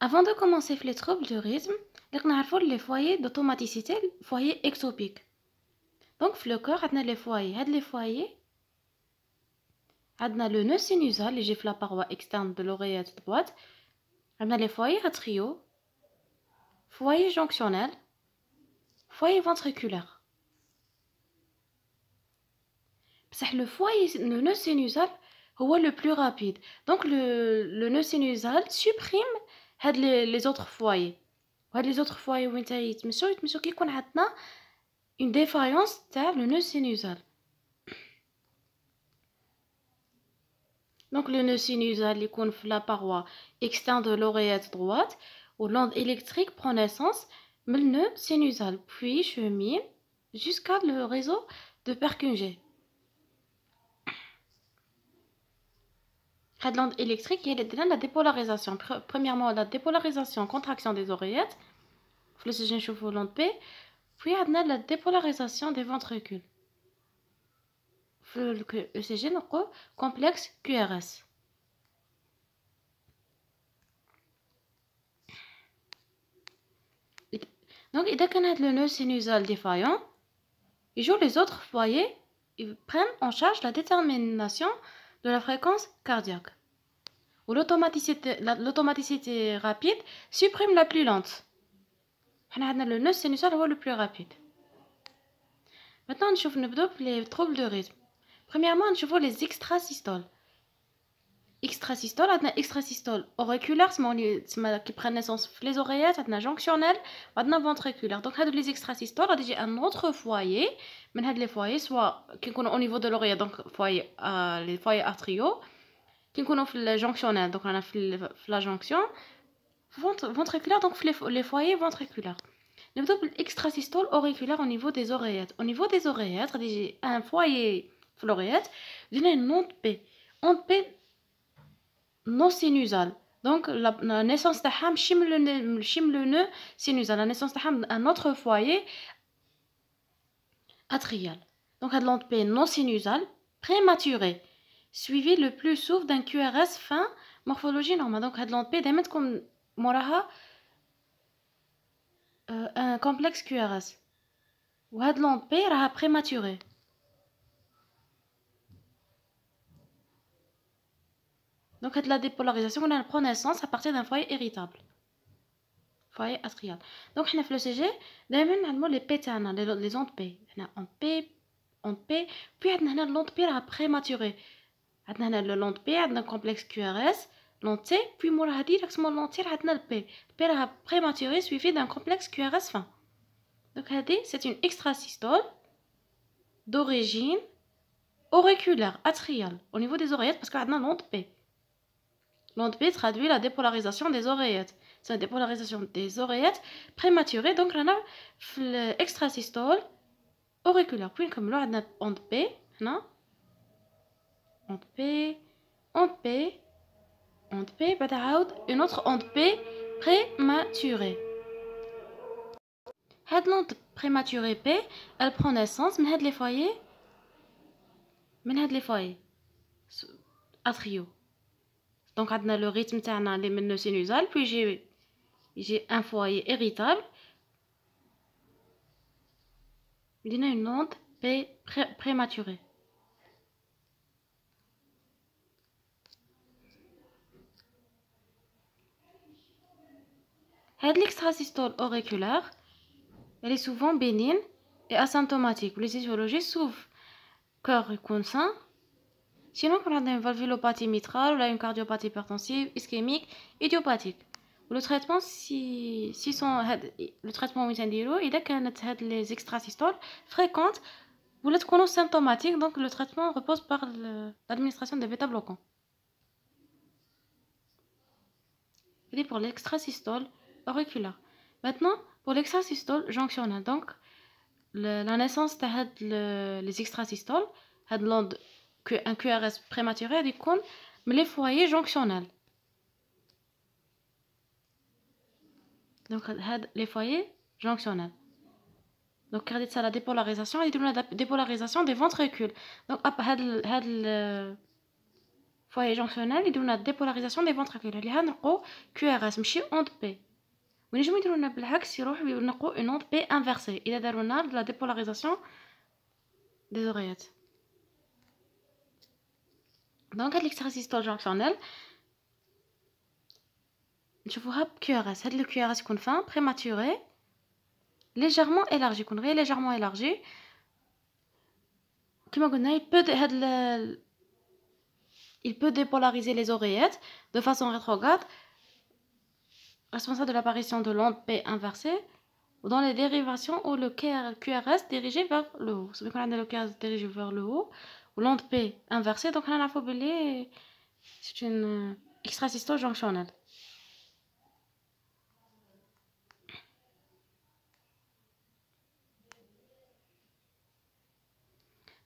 Avant de commencer les troubles de rythme, nous les foyers d'automaticité, les foyers exopiques. Donc, le corps, nous les foyers. Nous les foyers. A-t-il le nœud sinusal, qui est la paroi externe de l'oreillette droite. Nous avons les foyers à trio, foyer jonctionnel, foyer ventriculaire. Le foyer, nœud sinusal, est le plus rapide. Donc, le, le nœud sinusal supprime les autres foyers. Les autres foyers sont en train de une défaillance dans le noeud sinusal. Donc, le noeud sinusal est la paroi externe de l'oreillette droite où l'onde électrique prend naissance le noeud puis chemine jusqu'à le réseau de percumgé. La électrique, il y a la dépolarisation. Premièrement, la dépolarisation, contraction des oreillettes. Le sujet chauffe l'onde P. Puis, il la dépolarisation des ventricules. Le ECG, complexe QRS. Donc, il y a le nœud sinusal défaillant. Et les autres foyers, ils prennent en charge la détermination de la fréquence cardiaque, ou l'automaticité rapide supprime la plus lente. Le nœud sinusal est le plus rapide. Maintenant, on les troubles de rythme. Premièrement, on va les extrasystoles extrasystole, atna extrasystole auriculaire, c'est moi qui prend naissance les oreillettes, atna jonctionnelle, les ventriculaire. Donc, les extrasystoles, j'ai un autre foyer, mais a les foyers, soit au niveau de l'oreillette, donc foyer, euh, les foyers atriaux, qui sont les jonctionnel, donc on a la jonction, ventriculaire, donc les foyers ventriculaires. Le double extrasystole auriculaire au niveau des oreillettes. Au niveau des oreillettes, un foyer l'oreillette, j'ai une P. Onde P, non sinusal. Donc la, naissance de Ham, chimle le sinusal. La naissance de Ham, un autre foyer atrial. Donc l'onde P non sinusal prématuré. Suivi le plus souvent d'un QRS fin morphologie normale. Donc l'onde P d'émettre euh, comme un complexe QRS. Ou de P raha prématurée. Donc, la dépolarisation, on prend naissance à partir d'un foyer irritable. Foyer atrial. Donc, on a le CG, on a les P, les ondes P. On a en P, on P, puis on a l'onde P prématurée. On a l'onde P, on a un complexe QRS, l'onde T, puis on a directement l'onde on a le P. P P prématuré suivi d'un complexe QRS fin. Donc, c'est une extrasystole d'origine auriculaire, atriale, au niveau des oreillettes, parce qu'on a l'onde P. P traduit la dépolarisation des oreillettes. C'est la dépolarisation des oreillettes prématurée. Donc, on a l'extrasystole auriculaire. Puis, comme là, on a onde P, Onde P, Onde P, Une autre onde P prématurée. Cette onde prématurée P elle prend naissance, mais les foyers. Mais les foyers. À trio. Donc, on a le rythme de la sinusale. Puis, j'ai un foyer irritable. Il a une onde prématurée. pré prématurée. L'extrasystole auriculaire, elle est souvent bénigne et asymptomatique. Les souffrent sauvent cœur et consent sinon on a une valvulopathie mitrale ou une cardiopathie hypertensive ischémique idiopathique le traitement si si sont le traitement il est' اذا كانت هاد les extrasystoles fréquentes l'êtes تكونوا symptomatiques donc le traitement repose par l'administration des bêta bloquants et pour l'extrasystole auriculaire maintenant pour l'extrasystole jonctionnelle donc la naissance de les extrasystoles l'onde un QRS prématuré c'est mais les foyers jonctionnels. Donc les foyers jonctionnels. Donc regardez ça la dépolarisation et la dépolarisation des ventricules. Donc هاد le foyer jonctionnel de la dépolarisation des ventricules a un QRS une onde P. mais يديروا لنا dire que c'est une onde P inversée. il y a la dépolarisation des oreillettes. دونك هاد cas de نشوفوها بكيوغاس هاد vois le QRS. بريماتوري ليجيرمون الارجي يكون غير ليجيرمون الارجي كيما قلنا il peut dépolariser les oreillettes de façon rétrograde, responsable de l'apparition de l'onde P inversée, ou dans les dérivations où le QRS dirigé vers le haut. qu'on a le QRS dirigé vers le haut, ou l'onde P inversée donc on a c'est une euh, extra-systole jonctionnelle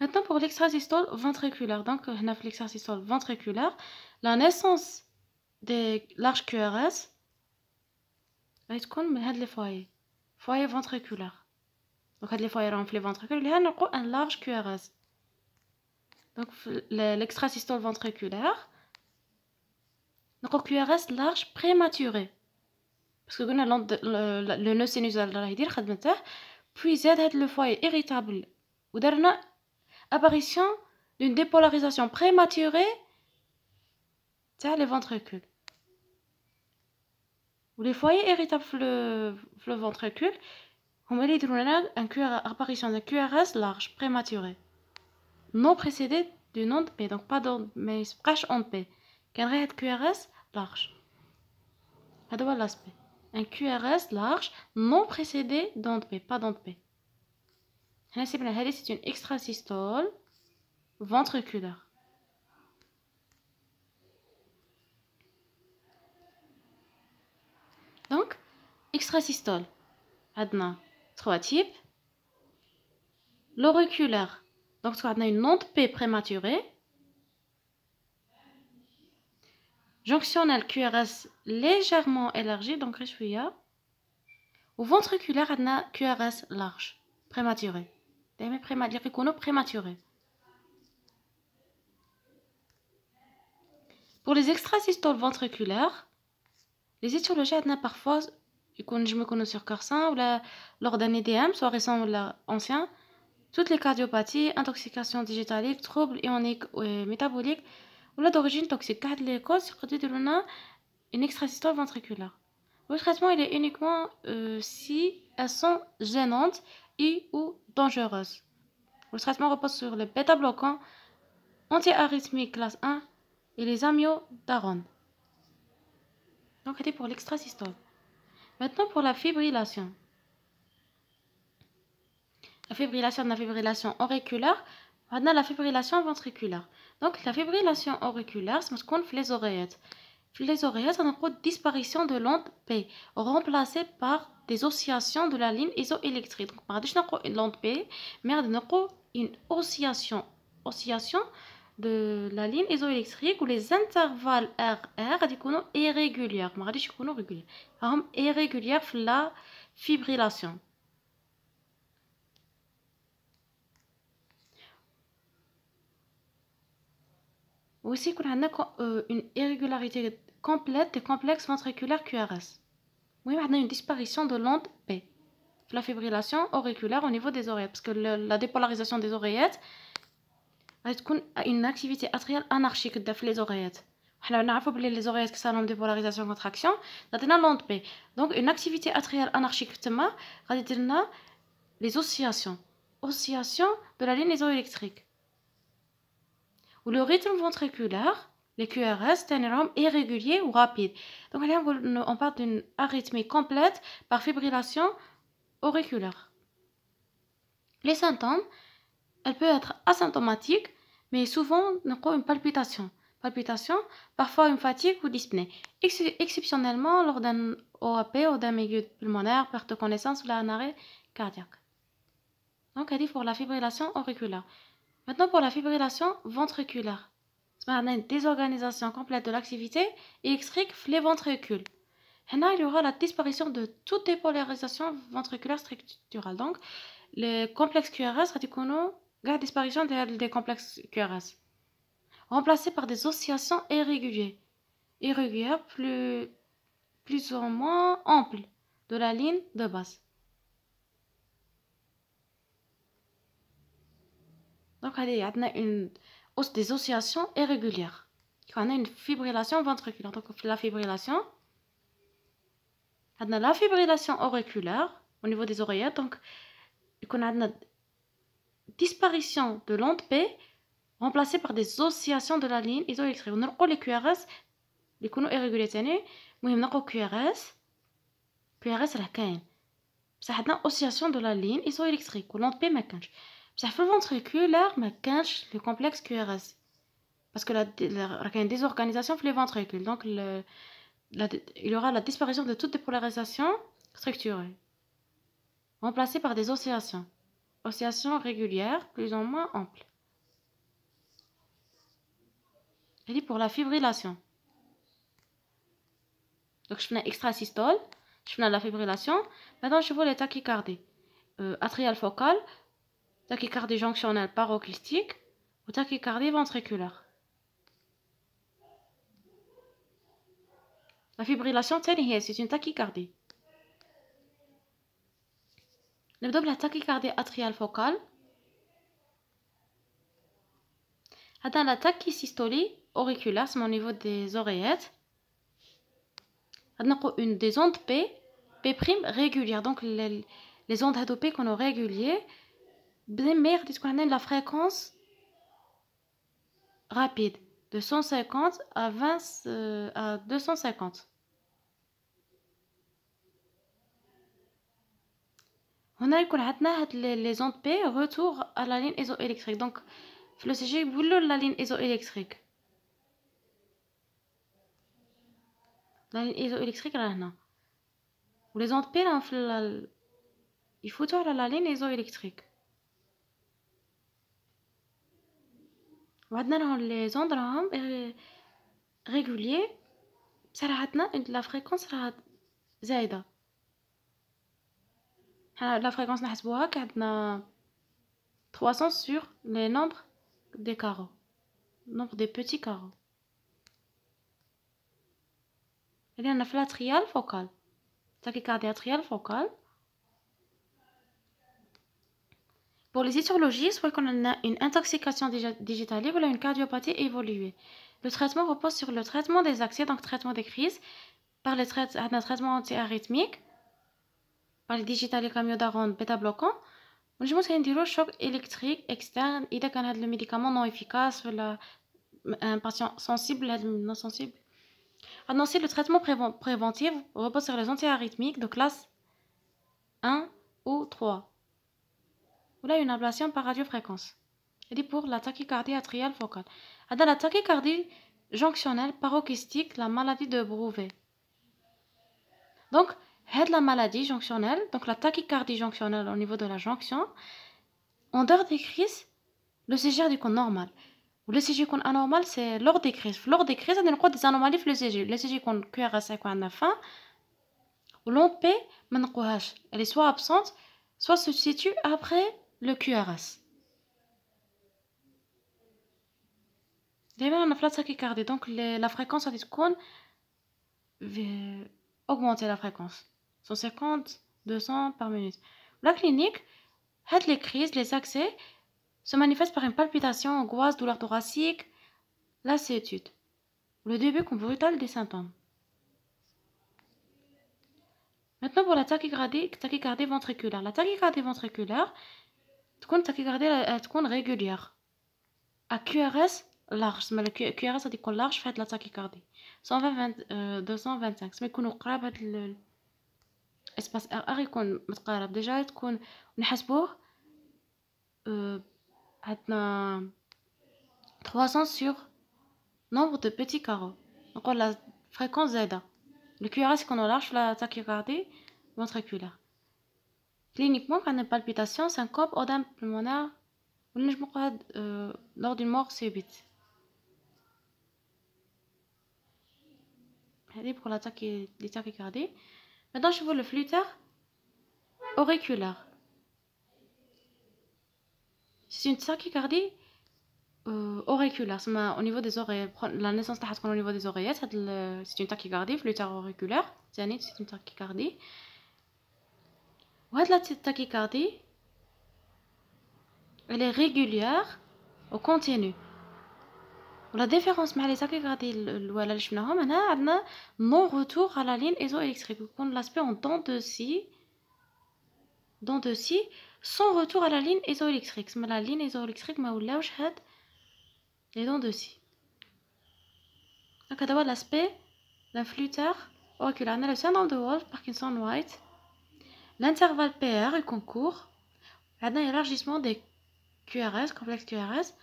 Maintenant pour l'extrasystole ventriculaire. Donc, on euh, a l'extrasystole ventriculaire. La naissance des larges QRS va être les foyers. Foyer ventriculaire. Donc, les foyers renflés ventriculaires. on a un large QRS. Donc l'extrasystole ventriculaire. Donc QRS large prématuré. Parce que le, le nœud sinusal de puis être le foyer irritable a apparition d'une dépolarisation prématurée dans les ventricules. Ou les foyers irritables le, le ventricule, on met les un apparition d'un QRS large prématuré non précédé d'une onde P, donc pas d'onde, mais fraîche onde P. a un QRS large. Voilà l'aspect. Un QRS large non précédé d'onde P, pas d'onde P. C'est une extrasystole ventriculaire. Donc, extrasystole. a trois types. L'auriculaire, donc, on a une onde P prématurée. Jonctionnelle QRS légèrement élargie, donc réchouïa. Ou ventriculaire, on a QRS large, prématuré دائما qu'on prématuré Pour les extrasystoles ventriculaires, les étiologies et parfois je me connais sur cœur sain ou lors d'un EDM, soit récent ou ancien, toutes les cardiopathies, intoxication digitalique, troubles ioniques ou euh, métaboliques, ou d'origine toxique. Quatre les causes, une extrasystole ventriculaire. Le traitement il est uniquement euh, si elles sont gênantes et ou dangereuses. Le traitement repose sur le bêta anti classe 1 et les amiodarones. Donc, c'était pour l'extrasystole. Maintenant, pour la fibrillation la fibrillation de la fibrillation auriculaire عندنا la fibrillation ventriculaire donc la fibrillation auriculaire c'est تكون في les oreillettes les oreillettes c'est une disparition de l'onde P remplacée par des oscillations de la ligne isoélectrique donc une l'onde P mais on une oscillation oscillation de la ligne isoélectrique où les intervalles RR sont irréguliers. irréguliers la fibrillation. aussi qu'on a une euh, irrégularité complète et complexe ventriculaire QRS. Oui, on a une disparition de l'onde P. La fibrillation auriculaire au niveau des oreillettes, parce que la dépolarisation des oreillettes a une activité atriale anarchique dans les oreillettes. On a les oreillettes qui sont en dépolarisation contraction, on a l'onde P. Donc une activité atriale anarchique, on a les oscillations. Oscillations de la ligne électrique ou le rythme ventriculaire, les QRS, est irrégulier ou rapide. Donc là, on parle d'une arythmie complète par fibrillation auriculaire. Les symptômes, elle peuvent être asymptomatique, mais souvent, on a une palpitation. Palpitation, parfois une fatigue ou dyspnée. exceptionnellement, lors d'un OAP ou d'un milieu pulmonaire, perte de connaissance ou d'un arrêt cardiaque. Donc, elle dit pour la fibrillation auriculaire. Maintenant, pour la fibrillation ventriculaire. On a une désorganisation complète de l'activité et extrique les ventricules. Là, il y aura la disparition de toute dépolarisation ventriculaire structurelle. Donc, le complexe QRS sera la disparition des complexes QRS. Remplacé par des oscillations irrégulières. Irrégulières plus, plus ou moins amples de la ligne de base. Donc, il y a une hausse des oscillations irrégulières. Il y a une fibrillation ventriculaire. Donc, la fibrillation, on a la fibrillation auriculaire au niveau des oreillettes. Donc, y a une disparition de l'onde P remplacée par des oscillations de la ligne isoélectrique. On a les QRS, les coulons irréguliers, on a QRS, QRS, la a بصح عندنا de la ligne la L'onde P P P ما ça fait le ventricule mais mais كانش le complexe QRS, parce qu'il y a une une désorganisation donc il y aura la disparition de toute dépolarisation structurée remplacée par des oscillations oscillations régulières plus ou moins amples et pour la fibrillation donc je fais extra-systole, je fais la fibrillation maintenant je vois les tachycardies euh, atrial focal tachycardie jonctionnelle paroxystique ou tachycardie ventriculaire. La fibrillation c'est une tachycardie. double tachycardie atriale focale. هذا la tachycystolie auriculaire c'est au niveau des oreillettes. une des ondes P P' régulière donc les, les ondes adopées P qu'on a régulier la fréquence rapide de 150 à 250 euh, On a les ondes P retour à la ligne isoélectrique. Donc, le sujet est la ligne isoélectrique. La ligne isoélectrique, là, Les ondes P, là, il faut tout à la ligne isoélectrique. وعندنا لهم لي زوند راهم ريغولي بصح عندنا لا فريكونس راه زايده حنا لا فريكونس نحسبوها كعندنا 300 sur les nombres des carreaux nombre des petits carreaux اللي عندنا في فوكال تريال فوكال تاكيكارديا تريال فوكال Pour les étiologies, soit qu'on a une intoxication digitale ou une cardiopathie évoluée. Le traitement repose sur le traitement des accès, donc traitement des crises, par le un traitement antiarythmique par les digitales comme yodarone, bêta-bloquant. Je a un choc électrique externe, il y a le médicament non efficace, un patient sensible, non sensible. Annoncer le traitement préventif repose sur les antiarythmiques de classe 1 ou 3 ou là une ablation par radiofréquence. Elle dit pour la tachycardie atriale focale. Elle ah, dans la tachycardie jonctionnelle paroxystique, la maladie de Brouvet. Donc, aide la maladie jonctionnelle, donc la tachycardie jonctionnelle au niveau de la jonction, en dehors des crises, le CGR du compte normal. Le du qu'on anormal, c'est lors des crises. Lors des crises, on a des anomalies le CG. Le CGR ou l'on P, elle est soit absente, soit se situe après le QRS. fait la tachycardie. Donc, la la fréquence فريكونس غادي va augmenter la fréquence. 150 200 par minute la clinique aide les crises les accès se manifestent par une palpitation angoisse douleur thoracique lassitude le début brutal des symptômes Maintenant pour la tachycardie ventriculaire. La tachycardie ventriculaire, la régulière. QRS est large. La QRS est large. La tachycardie 225. Déjà, 300 sur nombre de petits carreaux. La fréquence Le QRS est large. La tachycardie ventriculaire cliniquement a une palpitation, syncope, odème pulmonaire ou euh, lors d'une mort subite. Allez pour l'attaque des tachycardies. Maintenant, je vois le flûteur auriculaire. C'est une tachycardie euh, auriculaire. C'est au niveau des oreilles. La naissance, c'est au niveau des oreillettes. C'est une tachycardie, flûteur auriculaire. C'est une tachycardie est la tachycardie elle est régulière ou continue la différence entre les tachycardies ou la lichenome on a non retour à la ligne isoélectrique quand l'aspect en dents de scie dents de scie sans retour à la ligne isoélectrique mais la ligne isoélectrique ma oulé ouchhed les dents de scie donc à l'aspect d'un flûteur oculaire on a le syndrome de Wolf Parkinson White L'intervalle PR est concours. Un élargissement des QRS, complexe QRS.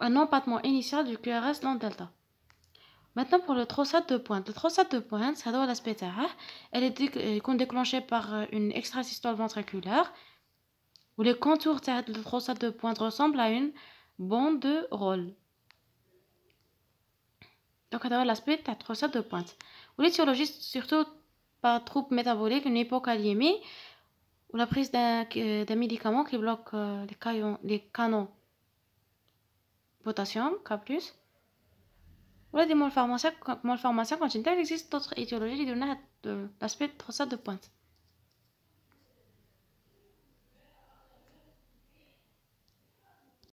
Un empattement initial du QRS dans delta. Maintenant pour le trossade de pointe. Le trossade de pointe, ça doit l'aspect Elle est déclenchée par euh, une extrasystole ventriculaire où les contours de la trossade de pointe ressemblent à une bande de rôle. Donc, à l'aspect de la de pointe. Où l'étiologie, surtout par trouble métabolique, une hypocalémie ou la prise d'un euh, médicament qui bloque euh, les, canaux potassium, K+, ou la démolformation congénitale, il existe d'autres étiologies qui donnent euh, l'aspect de ça de pointe.